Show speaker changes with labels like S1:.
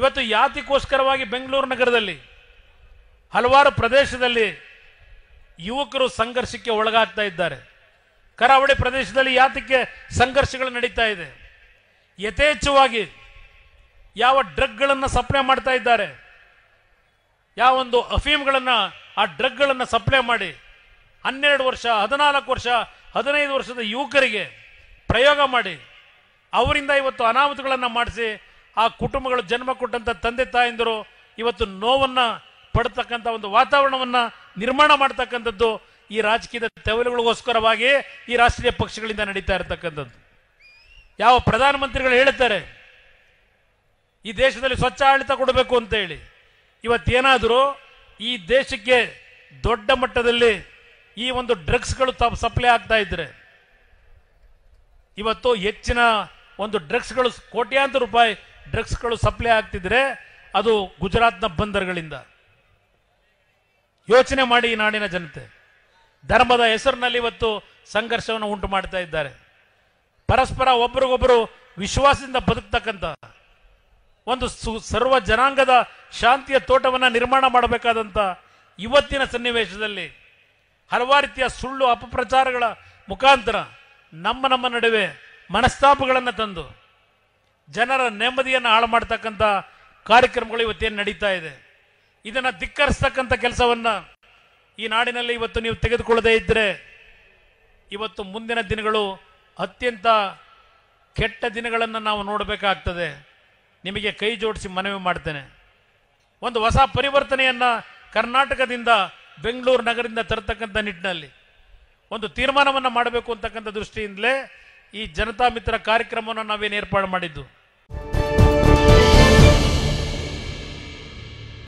S1: ಇವತ್ತು ಯಾತಿಗೋಸ್ಕರವಾಗಿ ಬೆಂಗಳೂರು ನಗರದಲ್ಲಿ ಹಲವಾರು ಪ್ರದೇಶದಲ್ಲಿ ಯುವಕರು ಸಂಘರ್ಷಕ್ಕೆ ಒಳಗಾಗ್ತಾ ಇದ್ದಾರೆ ಕರಾವಳಿ ಪ್ರದೇಶದಲ್ಲಿ ಯಾತಕ್ಕೆ ಸಂಘರ್ಷಗಳು ನಡೀತಾ ಇದೆ ಯಥೇಚ್ಛವಾಗಿ ಯಾವ ಡ್ರಗ್ಗಳನ್ನು ಸಪ್ಲೈ ಮಾಡ್ತಾ ಇದ್ದಾರೆ ಯಾವ ಒಂದು ಅಫೀಮ್ಗಳನ್ನು ಆ ಡ್ರಗ್ಗಳನ್ನು ಸಪ್ಲೈ ಮಾಡಿ ಹನ್ನೆರಡು ವರ್ಷ ಹದಿನಾಲ್ಕು ವರ್ಷ ಹದಿನೈದು ವರ್ಷದ ಯುವಕರಿಗೆ ಪ್ರಯೋಗ ಮಾಡಿ ಅವರಿಂದ ಇವತ್ತು ಅನಾಹುತಗಳನ್ನು ಮಾಡಿಸಿ ಆ ಕುಟುಂಬಗಳು ಜನ್ಮ ಕೊಟ್ಟಂತ ತಂದೆ ತಾಯಂದಿರು ಇವತ್ತು ನೋವನ್ನ ಪಡತಕ್ಕಂಥ ಒಂದು ವಾತಾವರಣವನ್ನ ನಿರ್ಮಾಣ ಮಾಡತಕ್ಕಂಥದ್ದು ಈ ರಾಜಕೀಯದ ತೆವಲುಗಳಿಗೋಸ್ಕರವಾಗಿ ಈ ರಾಷ್ಟ್ರೀಯ ಪಕ್ಷಗಳಿಂದ ನಡೀತಾ ಇರತಕ್ಕಂಥದ್ದು ಯಾವ ಪ್ರಧಾನಮಂತ್ರಿಗಳು ಹೇಳ್ತಾರೆ ಈ ದೇಶದಲ್ಲಿ ಸ್ವಚ್ಛ ಆಡಳಿತ ಕೊಡಬೇಕು ಅಂತ ಹೇಳಿ ಇವತ್ತೇನಾದರೂ ಈ ದೇಶಕ್ಕೆ ದೊಡ್ಡ ಮಟ್ಟದಲ್ಲಿ ಈ ಒಂದು ಡ್ರಗ್ಸ್ಗಳು ಸಪ್ಲೈ ಆಗ್ತಾ ಇದ್ರೆ ಇವತ್ತು ಹೆಚ್ಚಿನ ಒಂದು ಡ್ರಗ್ಸ್ಗಳು ಕೋಟ್ಯಾಂತರ ರೂಪಾಯಿ ಡ್ರಗ್ಸ್ಗಳು ಸಪ್ಲೈ ಆಗ್ತಿದ್ರೆ ಅದು ಗುಜರಾತ್ನ ಬಂದರ್ಗಳಿಂದ ಯೋಚನೆ ಮಾಡಿ ಈ ನಾಡಿನ ಜನತೆ ಧರ್ಮದ ಹೆಸರಿನಲ್ಲಿ ಇವತ್ತು ಸಂಘರ್ಷವನ್ನು ಉಂಟು ಮಾಡ್ತಾ ಇದ್ದಾರೆ ಪರಸ್ಪರ ಒಬ್ರಿಗೊಬ್ಬರು ವಿಶ್ವಾಸದಿಂದ ಬದುಕ್ತಕ್ಕಂಥ ಒಂದು ಸರ್ವ ಜನಾಂಗದ ಶಾಂತಿಯ ತೋಟವನ್ನು ನಿರ್ಮಾಣ ಮಾಡಬೇಕಾದಂಥ ಇವತ್ತಿನ ಸನ್ನಿವೇಶದಲ್ಲಿ ಹಲವಾರು ರೀತಿಯ ಸುಳ್ಳು ಅಪಪ್ರಚಾರಗಳ ಮುಖಾಂತರ ನಮ್ಮ ನಮ್ಮ ನಡುವೆ ಮನಸ್ತಾಪಗಳನ್ನು ತಂದು ಜನರ ನೆಮ್ಮದಿಯನ್ನು ಹಾಳು ಮಾಡ್ತಕ್ಕಂಥ ಕಾರ್ಯಕ್ರಮಗಳು ಇವತ್ತೇನು ನಡೀತಾ ಇದೆ ಇದನ್ನು ಧಿಕ್ಕರಿಸ್ತಕ್ಕಂಥ ಕೆಲಸವನ್ನು ಈ ನಾಡಿನಲ್ಲಿ ಇವತ್ತು ನೀವು ತೆಗೆದುಕೊಳ್ಳದೇ ಇದ್ದರೆ ಇವತ್ತು ಮುಂದಿನ ದಿನಗಳು ಅತ್ಯಂತ ಕೆಟ್ಟ ದಿನಗಳನ್ನು ನಾವು ನೋಡಬೇಕಾಗ್ತದೆ ನಿಮಗೆ ಕೈ ಜೋಡಿಸಿ ಮನವಿ ಮಾಡ್ತೇನೆ ಒಂದು ಹೊಸ ಪರಿವರ್ತನೆಯನ್ನು ಕರ್ನಾಟಕದಿಂದ ಬೆಂಗಳೂರು ನಗರದಿಂದ ತರತಕ್ಕಂಥ ನಿಟ್ಟಿನಲ್ಲಿ ಒಂದು ತೀರ್ಮಾನವನ್ನು ಮಾಡಬೇಕು ಅಂತಕ್ಕಂಥ ದೃಷ್ಟಿಯಿಂದಲೇ ಈ ಜನತಾ ಮಿತ್ರ ಕಾರ್ಯಕ್ರಮವನ್ನು ನಾವೇನು ಏರ್ಪಾಡು ಮಾಡಿದ್ದು